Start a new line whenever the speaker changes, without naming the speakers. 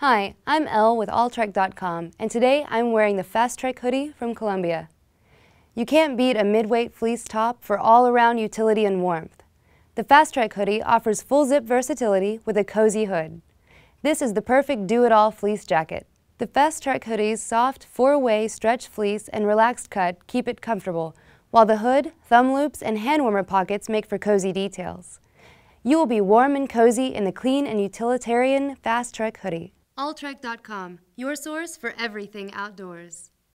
Hi, I'm Elle with AllTrek.com, and today I'm wearing the Fast Trek hoodie from Columbia. You can't beat a midweight fleece top for all-around utility and warmth. The Fast Trek hoodie offers full-zip versatility with a cozy hood. This is the perfect do-it-all fleece jacket. The Fast Trek hoodie's soft, four-way stretch fleece and relaxed cut keep it comfortable, while the hood, thumb loops, and hand warmer pockets make for cozy details. You will be warm and cozy in the clean and utilitarian Fast Trek hoodie alltrack.com your source for everything outdoors.